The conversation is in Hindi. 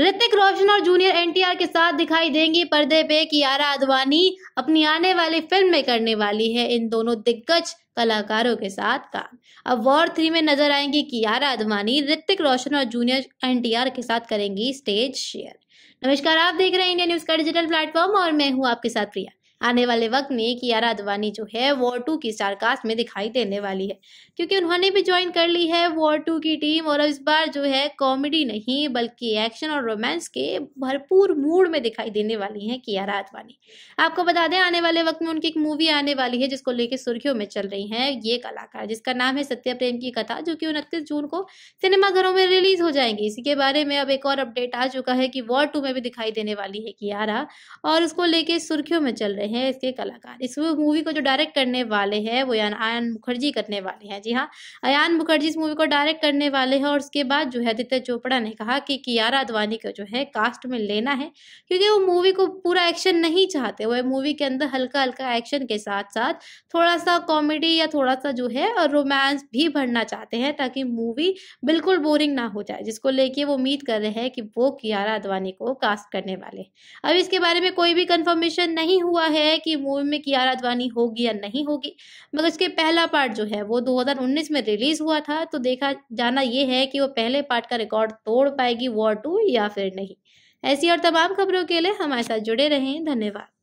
ऋतिक रोशन और जूनियर एनटीआर के साथ दिखाई देंगी पर्दे पे कियारा आडवाणी अपनी आने वाली फिल्म में करने वाली है इन दोनों दिग्गज कलाकारों के साथ काम अब वॉर थ्री में नजर आएंगी कियारा आडवाणी ऋतिक रोशन और जूनियर एनटीआर के साथ करेंगी स्टेज शेयर नमस्कार आप देख रहे हैं इंडिया न्यूज का डिजिटल प्लेटफॉर्म और मैं हूँ आपके साथ प्रिया आने वाले वक्त में कियारा अदवानी जो है वॉर टू की स्टारकास्ट में दिखाई देने वाली है क्योंकि उन्होंने भी ज्वाइन कर ली है वॉर टू की टीम और अब इस बार जो है कॉमेडी नहीं बल्कि एक्शन और रोमांस के भरपूर मूड में दिखाई देने वाली हैं कियारा अदवानी आपको बता दें आने वाले वक्त में उनकी एक मूवी आने वाली है जिसको लेकर सुर्खियों में चल रही है ये कलाकार जिसका नाम है सत्य प्रेम की कथा जो कि उनतीस जून को सिनेमाघरों में रिलीज हो जाएंगी इसी के बारे में अब एक और अपडेट आ चुका है कि वॉर टू में भी दिखाई देने वाली है कियारा और उसको लेके सुर्खियों में चल रहे हैं इसके कलाकार इस मूवी को जो डायरेक्ट करने वाले हैं वो यान आयान मुखर्जी करने वाले हैं जी हाँ अयान मुखर्जी इस मूवी को डायरेक्ट करने वाले हैं और उसके बाद जो है आदित्य चोपड़ा ने कहा कि कियारा आडवाणी को जो है कास्ट में लेना है क्योंकि वो मूवी को पूरा एक्शन नहीं चाहते वह मूवी के अंदर हल्का हल्का एक्शन के साथ साथ थोड़ा सा कॉमेडी या थोड़ा सा जो है और रोमांस भी भरना चाहते हैं ताकि मूवी बिल्कुल बोरिंग ना हो जाए जिसको लेके वो उम्मीद कर रहे हैं कि वो कियारा आडवाणी को कास्ट करने वाले अब इसके बारे में कोई भी कंफर्मेशन नहीं हुआ है है कि मूवी में कियारा आडवाणी होगी या नहीं होगी मगर इसके पहला पार्ट जो है वो 2019 में रिलीज हुआ था तो देखा जाना ये है कि वो पहले पार्ट का रिकॉर्ड तोड़ पाएगी वॉर टू या फिर नहीं ऐसी और तमाम खबरों के लिए हमारे साथ जुड़े रहें धन्यवाद